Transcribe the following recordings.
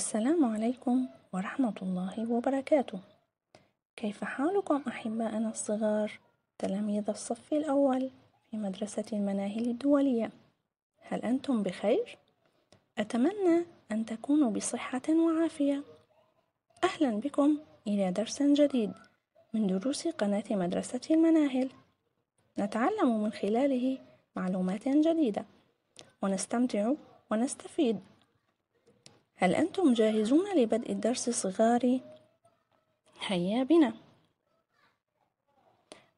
السلام عليكم ورحمة الله وبركاته كيف حالكم أحبائنا الصغار تلاميذ الصف الأول في مدرسة المناهل الدولية هل أنتم بخير؟ أتمنى أن تكونوا بصحة وعافية أهلا بكم إلى درس جديد من دروس قناة مدرسة المناهل نتعلم من خلاله معلومات جديدة ونستمتع ونستفيد هل أنتم جاهزون لبدء الدرس صغاري؟ هيا بنا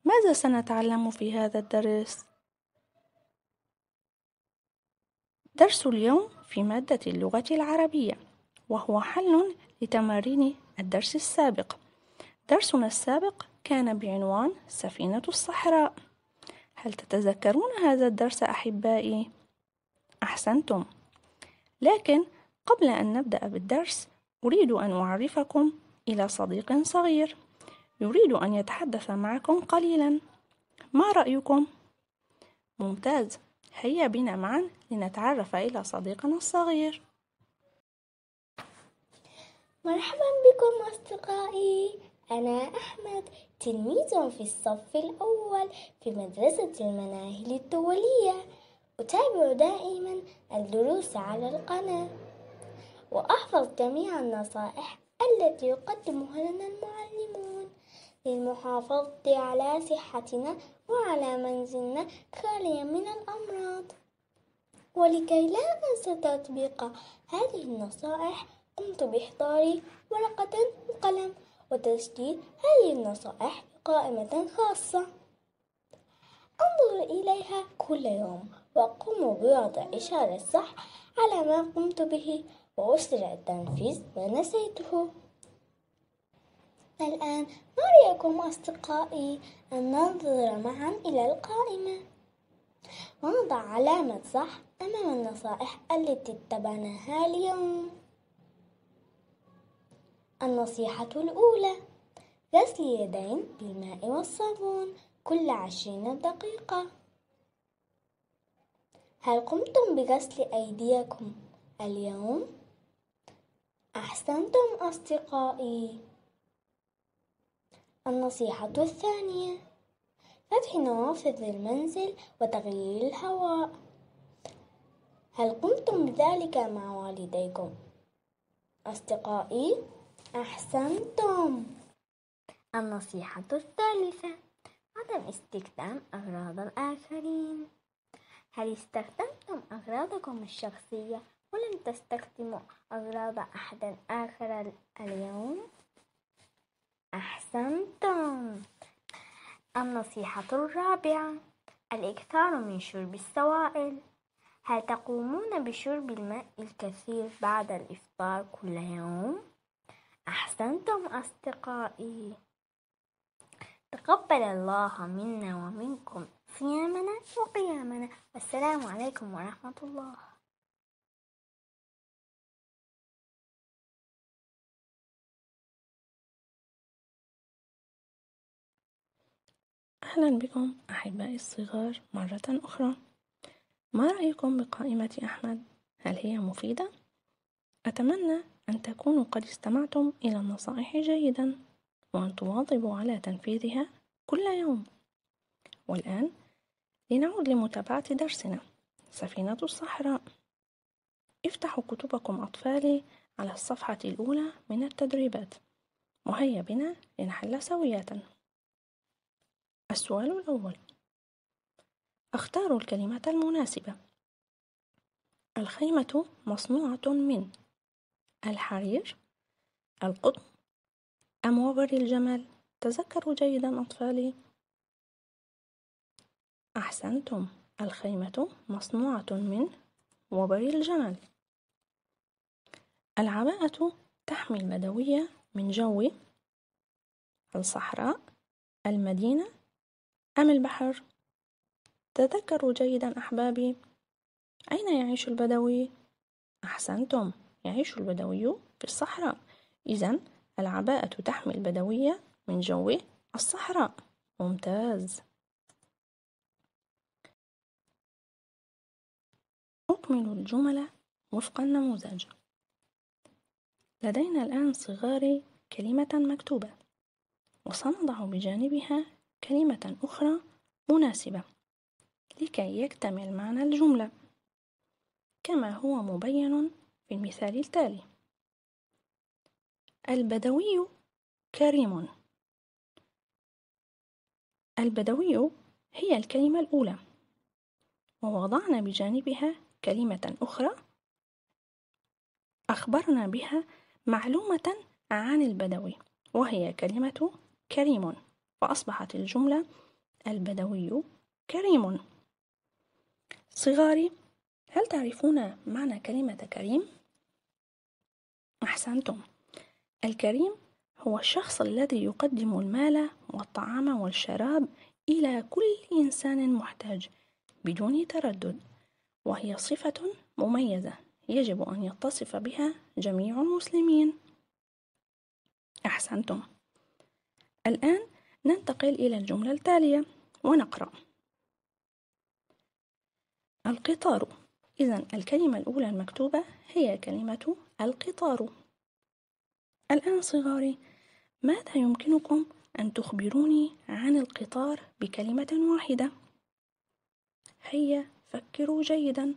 ماذا سنتعلم في هذا الدرس؟ درس اليوم في مادة اللغة العربية وهو حل لتمارين الدرس السابق درسنا السابق كان بعنوان سفينة الصحراء هل تتذكرون هذا الدرس أحبائي؟ أحسنتم لكن قبل أن نبدأ بالدرس أريد أن أعرفكم إلى صديق صغير يريد أن يتحدث معكم قليلا ما رأيكم؟ ممتاز هيا بنا معا لنتعرف إلى صديقنا الصغير مرحبا بكم أصدقائي أنا أحمد تلميذ في الصف الأول في مدرسة المناهل الدولية أتابع دائما الدروس على القناة وأحفظ جميع النصائح التي يقدمها لنا المعلمون للمحافظة على صحتنا وعلى منزلنا خاليا من الأمراض ولكي لا أنسى تطبيق هذه النصائح قمت بإحضار ورقة وقلم وتسجيل هذه النصائح قائمة خاصة أنظر إليها كل يوم وأقوم بوضع إشارة صح على ما قمت به وأسرع التنفيذ نسيته الآن ما رأيكم أصدقائي أن ننظر معا إلى القائمة ونضع علامة صح أمام النصائح التي اتبعناها اليوم النصيحة الأولى غسل اليدين بالماء والصابون كل عشرين دقيقة هل قمتم بغسل أيديكم اليوم؟ أحسنتم أصدقائي النصيحة الثانية فتح نوافذ المنزل وتغيير الهواء هل قمتم بذلك مع والديكم؟ أصدقائي أحسنتم النصيحة الثالثة عدم استخدام أغراض الآخرين هل استخدمتم أغراضكم الشخصية ولم تستخدموا أغراض أحد آخر اليوم؟ أحسنتم النصيحة الرابعة الإكثار من شرب السوائل هل تقومون بشرب الماء الكثير بعد الإفطار كل يوم؟ أحسنتم أصدقائي تقبل الله منا ومنكم صيامنا وقيامنا والسلام عليكم ورحمة الله أهلا بكم أحبائي الصغار مرة أخرى ما رأيكم بقائمة أحمد؟ هل هي مفيدة؟ أتمنى أن تكونوا قد استمعتم إلى النصائح جيدا وأن تواظبوا على تنفيذها كل يوم والآن لنعود لمتابعة درسنا سفينة الصحراء افتحوا كتبكم أطفالي على الصفحة الأولى من التدريبات وهيا بنا لنحل سوية السؤال الأول اختاروا الكلمة المناسبة الخيمة مصنوعة من الحرير القطن أم وبر الجمل تذكروا جيدا أطفالي أحسنتم الخيمة مصنوعة من وبر الجمل العباءة تحمي البدوية من جو الصحراء المدينة أم البحر تذكروا جيدا أحبابي أين يعيش البدوي؟ أحسنتم يعيش البدوي في الصحراء إذا العباءة تحمي البدوية من جو الصحراء ممتاز نكمل الجمل وفق النموذج لدينا الآن صغاري كلمة مكتوبة وسنضع بجانبها كلمة أخرى مناسبة لكي يكتمل معنى الجملة كما هو مبين في المثال التالي البدوي كريم البدوي هي الكلمة الأولى ووضعنا بجانبها كلمة أخرى أخبرنا بها معلومة عن البدوي وهي كلمة كريم فأصبحت الجملة البدوي كريم صغاري هل تعرفون معنى كلمة كريم؟ أحسنتم الكريم هو الشخص الذي يقدم المال والطعام والشراب إلى كل إنسان محتاج بدون تردد وهي صفة مميزة يجب أن يتصف بها جميع المسلمين أحسنتم الآن ننتقل إلى الجملة التالية ونقرأ القطار إذا الكلمة الأولى المكتوبة هي كلمة القطار الآن صغاري ماذا يمكنكم أن تخبروني عن القطار بكلمة واحدة؟ هيا فكروا جيدا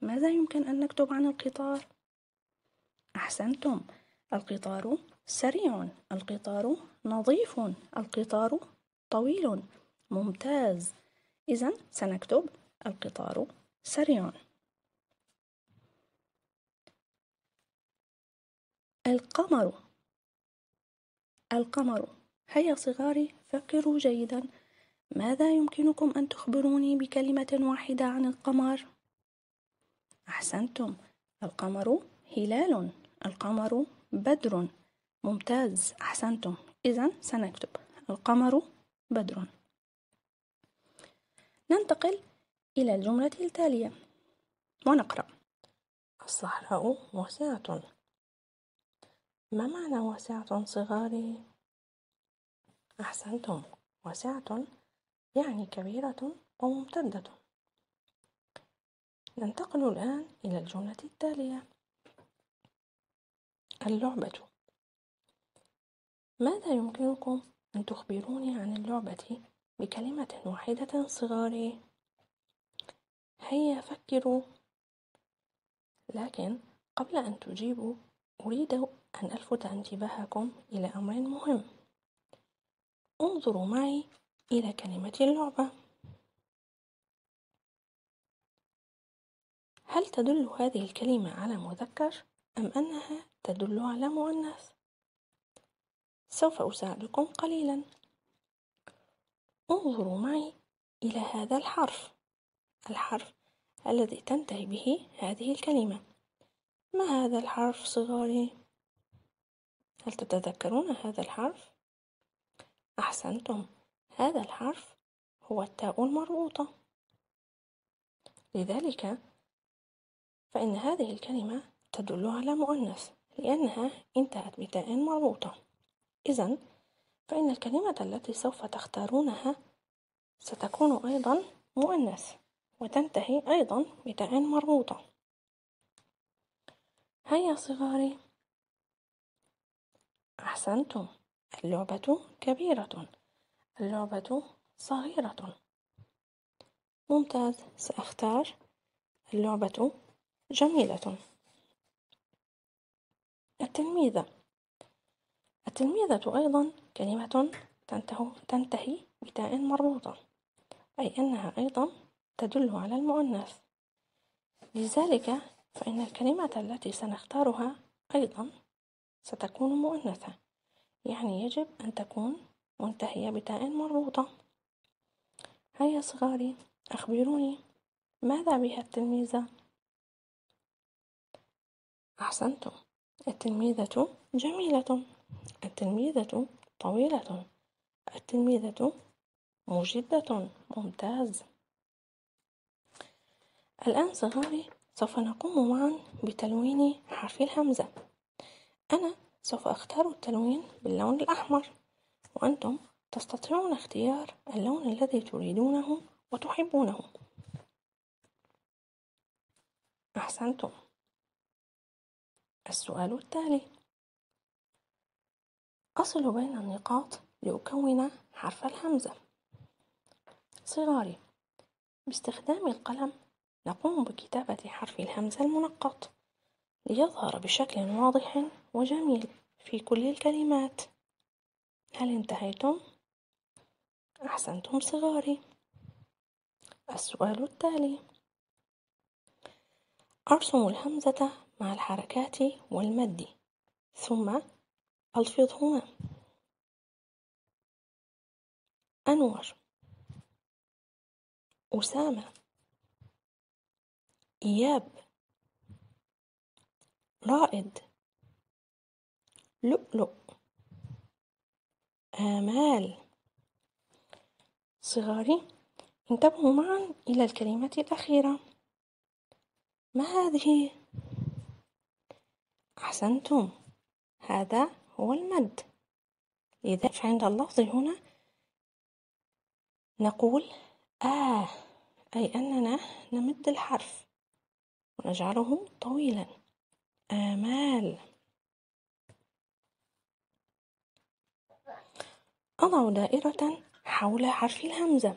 ماذا يمكن أن نكتب عن القطار؟ أحسنتم القطار سريع القطار نظيف القطار طويل ممتاز إذا سنكتب القطار سريع القمر القمر هيا صغاري فكروا جيدا ماذا يمكنكم أن تخبروني بكلمة واحدة عن القمر؟ أحسنتم القمر هلال القمر بدر ممتاز أحسنتم إذا سنكتب القمر بدر ننتقل إلى الجملة التالية ونقرأ الصحراء واسعة ما معنى واسعة صغاري؟ أحسنتم واسعة يعني كبيرة وممتدة. ننتقل الآن إلى الجملة التالية اللعبة ماذا يمكنكم أن تخبروني عن اللعبة بكلمة واحدة صغاري؟ هيا فكروا لكن قبل أن تجيبوا أريد أن ألفت انتباهكم إلى أمر مهم انظروا معي إلى كلمة اللعبة هل تدل هذه الكلمة على مذكر أم أنها تدل على مؤنث؟ سوف أساعدكم قليلا انظروا معي إلى هذا الحرف الحرف الذي تنتهي به هذه الكلمة ما هذا الحرف صغاري؟ هل تتذكرون هذا الحرف؟ أحسنتم هذا الحرف هو التاء المربوطة لذلك فإن هذه الكلمة تدل على مؤنث لأنها انتهت بتاء مربوطة إذا فإن الكلمة التي سوف تختارونها ستكون أيضا مؤنث وتنتهي أيضا بتاء مربوطة هيا صغاري أحسنتم اللعبة كبيرة اللعبة صغيرة ممتاز سأختار اللعبة جميلة التلميذة التلميذة أيضا كلمة تنتهي بتاء مربوطة أي أنها أيضا تدل على المؤنث لذلك فإن الكلمة التي سنختارها أيضا ستكون مؤنثة يعني يجب أن تكون منتهية بتاء مربوطة هيا صغاري أخبروني ماذا بها التلميذة؟ أحسنتم التلميذة جميلة التلميذة طويلة التلميذة مجدة ممتاز الآن صغاري سوف نقوم معا بتلوين حرف الهمزة أنا سوف أختار التلوين باللون الأحمر وأنتم تستطيعون اختيار اللون الذي تريدونه وتحبونه أحسنتم السؤال التالي أصل بين النقاط لأكون حرف الهمزة صغاري باستخدام القلم نقوم بكتابة حرف الهمزة المنقط ليظهر بشكل واضح وجميل في كل الكلمات هل انتهيتم؟ أحسنتم صغاري السؤال التالي أرسم الهمزة مع الحركات والمد ثم ألفظهما أنور أسامة إياب رائد لؤلؤ آمال صغاري انتبهوا معا إلى الكلمة الأخيرة ما هذه؟ أحسنتم هذا هو المد لذلك عند اللفظ هنا نقول آه أي أننا نمد الحرف ونجعله طويلا آمال أضع دائرة حول حرف الهمزة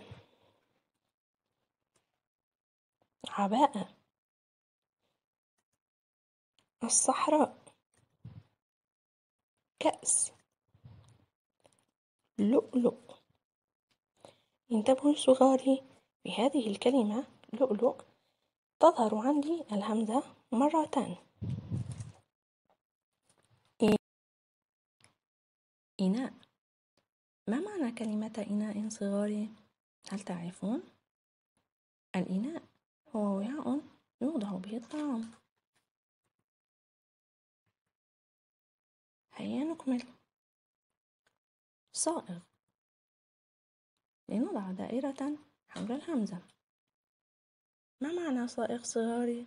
عباءة الصحراء كأس لؤلؤ انتبهوا صغاري في هذه الكلمة لؤلؤ تظهر عندي الهمزة مرتان إناء ما معنى كلمة إناء صغاري؟ هل تعرفون؟ الإناء هو وعاء يوضع به الطعام هيا نكمل صائغ لنضع دائرة حول الهمزة ما معنى صائغ صغاري؟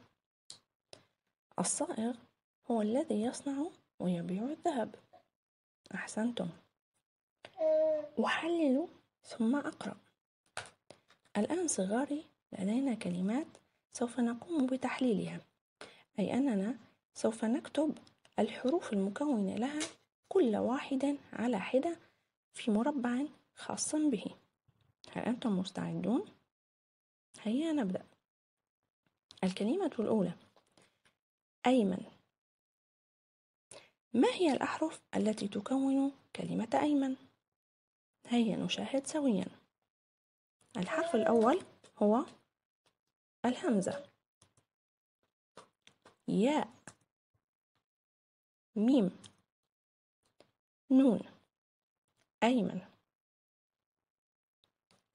الصائغ هو الذي يصنع ويبيع الذهب أحسنتم أحلل ثم أقرأ الآن صغاري لدينا كلمات سوف نقوم بتحليلها أي أننا سوف نكتب الحروف المكونة لها كل واحد على حدة في مربع خاص به هل أنتم مستعدون؟ هيا نبدأ الكلمة الأولى أيمن ما هي الأحرف التي تكون كلمة أيمن؟ هيا نشاهد سويا الحرف الأول هو الهمزة ياء ميم نون أيمن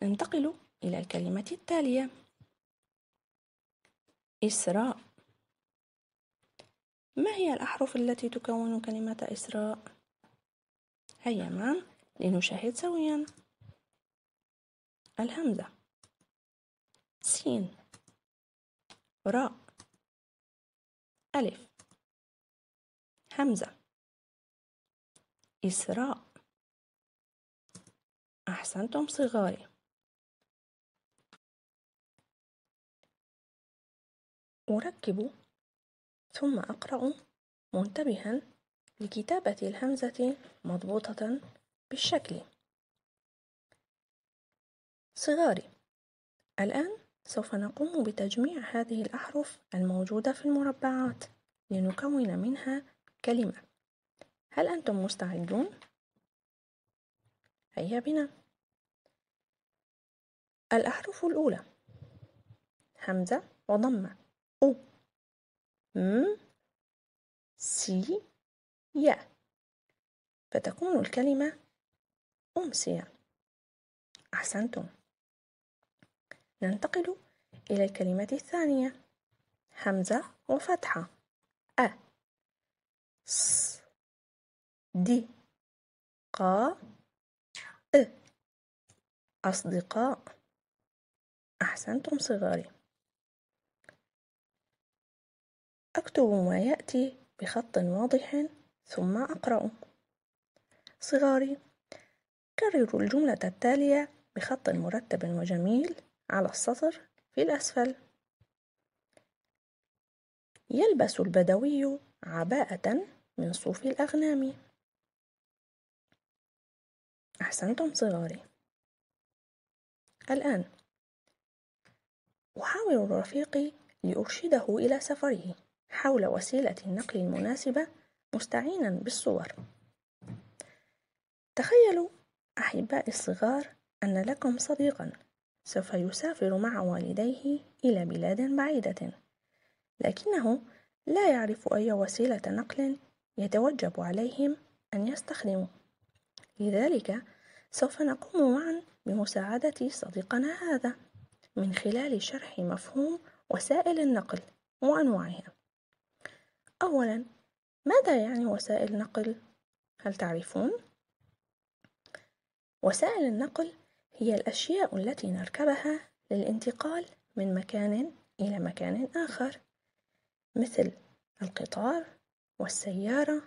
ننتقل إلى الكلمة التالية إسراء ما هي الأحرف التي تكون كلمة إسراء؟ هيا معا لنشاهد سويا الهمزة سين راء ألف همزة إسراء أحسنتم صغاري أركب ثم أقرأ منتبها لكتابة الهمزة مضبوطة بالشكل صغاري الآن سوف نقوم بتجميع هذه الأحرف الموجودة في المربعات لنكون منها كلمة هل أنتم مستعدون؟ هيا بنا الأحرف الأولى همزة وضمة أو م سي يا فتكون الكلمة أمسية أحسنتم ننتقل إلى الكلمة الثانية همزة وفتحة أ ص د ق أ أصدقاء أحسنتم صغاري أكتب ما يأتي بخط واضح ثم أقرأ صغاري كرروا الجملة التالية بخط مرتب وجميل على السطر في الأسفل يلبس البدوي عباءة من صوف الأغنام أحسنتم صغاري الآن أحاول رفيقي لأرشده إلى سفره حول وسيلة النقل المناسبة مستعينا بالصور تخيلوا أحبائي الصغار أن لكم صديقا سوف يسافر مع والديه إلى بلاد بعيدة لكنه لا يعرف أي وسيلة نقل يتوجب عليهم أن يستخدموا لذلك سوف نقوم معا بمساعدة صديقنا هذا من خلال شرح مفهوم وسائل النقل وأنواعها أولا ماذا يعني وسائل نقل؟ هل تعرفون؟ وسائل النقل هي الأشياء التي نركبها للانتقال من مكان إلى مكان آخر مثل القطار والسيارة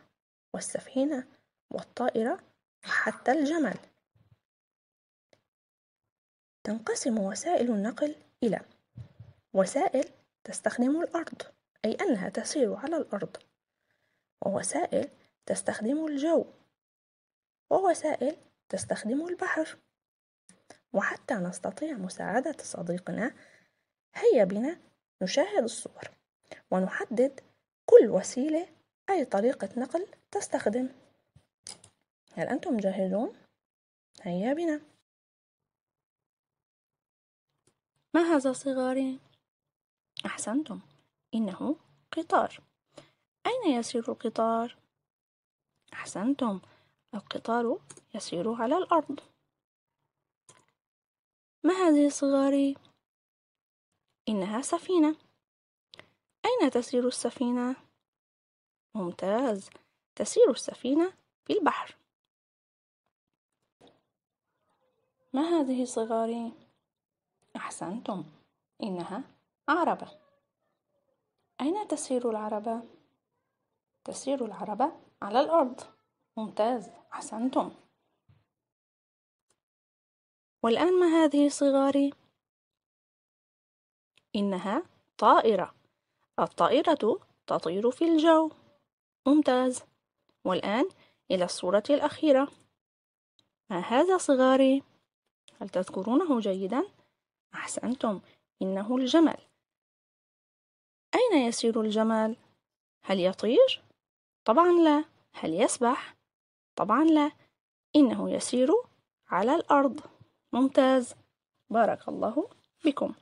والسفينة والطائرة وحتى الجمل تنقسم وسائل النقل إلى وسائل تستخدم الأرض أي أنها تسير على الأرض ووسائل تستخدم الجو ووسائل تستخدمه البحر وحتى نستطيع مساعدة صديقنا هيا بنا نشاهد الصور ونحدد كل وسيلة أي طريقة نقل تستخدم هل أنتم جاهزون؟ هيا بنا ما هذا صغاري؟ أحسنتم إنه قطار أين يسير القطار؟ أحسنتم القطار يسير على الأرض ما هذه صغاري؟ إنها سفينة أين تسير السفينة؟ ممتاز تسير السفينة في البحر ما هذه صغاري؟ أحسنتم إنها عربة أين تسير العربة؟ تسير العربة على الأرض ممتاز، أحسنتم. والآن ما هذه صغاري؟ إنها طائرة. الطائرة تطير في الجو. ممتاز. والآن إلى الصورة الأخيرة. ما هذا صغاري؟ هل تذكرونه جيدا؟ أحسنتم، إنه الجمل. أين يسير الجمل؟ هل يطير؟ طبعا لا. هل يسبح؟ طبعا لا إنه يسير على الأرض ممتاز بارك الله بكم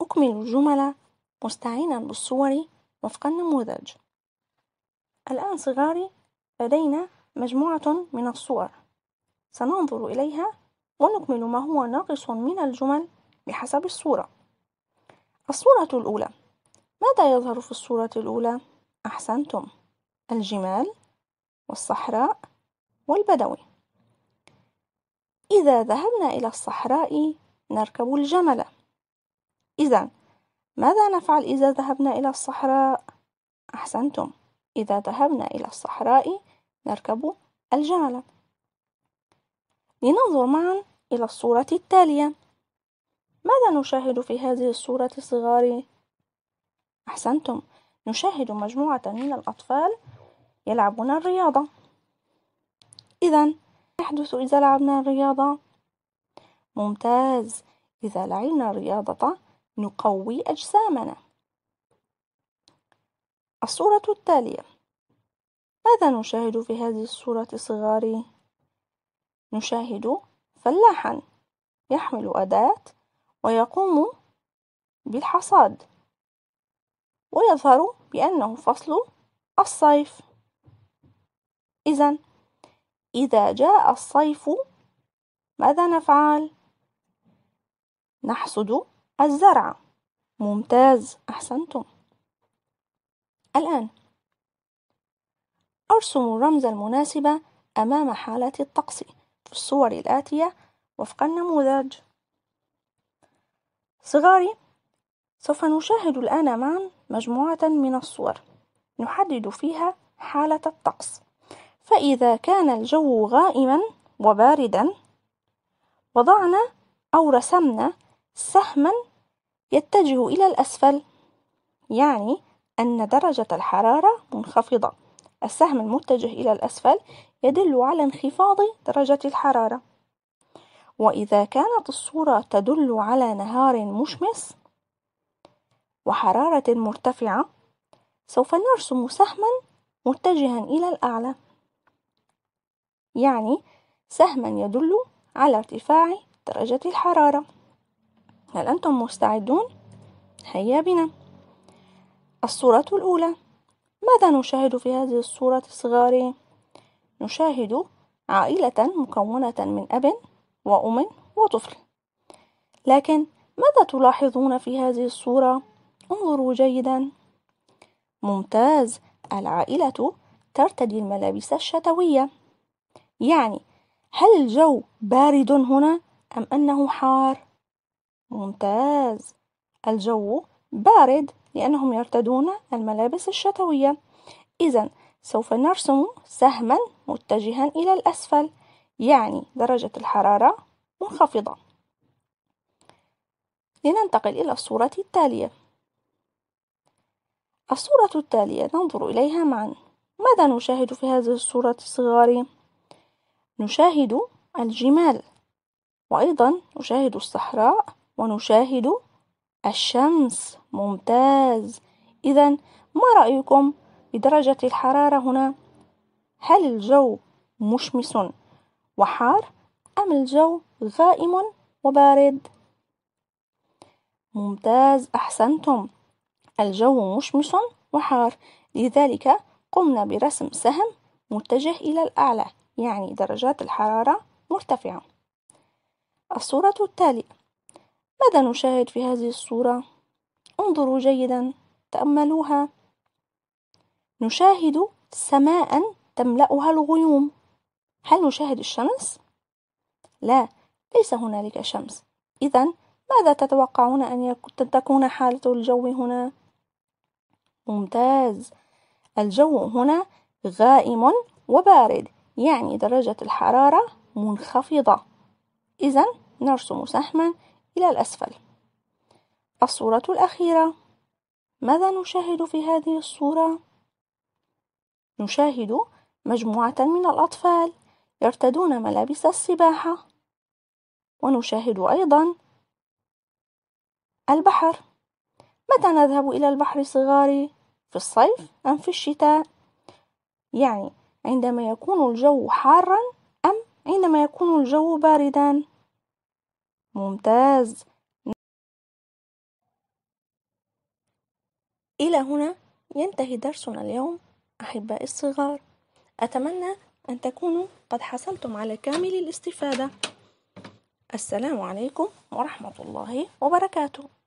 أكمل الجمل مستعينا بالصور وفق النموذج الآن صغاري لدينا مجموعة من الصور سننظر إليها ونكمل ما هو ناقص من الجمل بحسب الصورة الصورة الأولى ماذا يظهر في الصورة الأولى؟ أحسنتم الجمال والصحراء والبدوي إذا ذهبنا إلى الصحراء نركب الجمل إذا ماذا نفعل إذا ذهبنا إلى الصحراء؟ أحسنتم إذا ذهبنا إلى الصحراء نركب الجمل لننظر معا إلى الصورة التالية ماذا نشاهد في هذه الصورة صغاري أحسنتم نشاهد مجموعة من الأطفال يلعبون الرياضة إذا يحدث إذا لعبنا الرياضة ممتاز إذا لعبنا الرياضة نقوي أجسامنا الصورة التالية ماذا نشاهد في هذه الصورة صغاري؟ نشاهد فلاحا يحمل أداة ويقوم بالحصاد ويظهر بأنه فصل الصيف إذا إذا جاء الصيف ماذا نفعل؟ نحصد الزرع ممتاز أحسنتم الآن أرسم الرمز المناسب أمام حالة الطقس في الصور الآتية وفق النموذج صغاري سوف نشاهد الآن معا مجموعة من الصور نحدد فيها حالة الطقس فإذا كان الجو غائما وباردا وضعنا أو رسمنا سهما يتجه إلى الأسفل يعني أن درجة الحرارة منخفضة السهم المتجه إلى الأسفل يدل على انخفاض درجة الحرارة وإذا كانت الصورة تدل على نهار مشمس وحرارة مرتفعة سوف نرسم سهما متجها إلى الأعلى يعني سهما يدل على ارتفاع درجة الحرارة هل أنتم مستعدون؟ هيا بنا الصورة الأولى ماذا نشاهد في هذه الصورة الصغار؟ نشاهد عائلة مكونة من أب وأم وطفل لكن ماذا تلاحظون في هذه الصورة؟ انظروا جيدا ممتاز العائلة ترتدي الملابس الشتوية يعني هل الجو بارد هنا أم أنه حار؟ ممتاز الجو بارد لأنهم يرتدون الملابس الشتوية إذا سوف نرسم سهما متجها إلى الأسفل يعني درجة الحرارة منخفضة لننتقل إلى الصورة التالية الصورة التالية ننظر إليها معا ماذا نشاهد في هذه الصورة صغاري؟ نشاهد الجمال وأيضا نشاهد الصحراء ونشاهد الشمس ممتاز إذا ما رأيكم بدرجة الحرارة هنا؟ هل الجو مشمس وحار أم الجو غائم وبارد؟ ممتاز أحسنتم الجو مشمس وحار لذلك قمنا برسم سهم متجه إلى الأعلى يعني درجات الحرارة مرتفعة الصورة التالية ماذا نشاهد في هذه الصورة؟ انظروا جيدا تأملوها نشاهد سماء تملأها الغيوم هل نشاهد الشمس؟ لا ليس هنالك شمس إذا ماذا تتوقعون أن تكون حالة الجو هنا؟ ممتاز. الجو هنا غائم وبارد، يعني درجة الحرارة منخفضة. إذا نرسم سهما إلى الأسفل. الصورة الأخيرة. ماذا نشاهد في هذه الصورة؟ نشاهد مجموعة من الأطفال يرتدون ملابس السباحة، ونشاهد أيضا البحر. متى نذهب إلى البحر صغاري في الصيف أم في الشتاء يعني عندما يكون الجو حارا أم عندما يكون الجو باردا ممتاز إلى هنا ينتهي درسنا اليوم أحبائي الصغار أتمنى أن تكونوا قد حصلتم على كامل الاستفادة السلام عليكم ورحمة الله وبركاته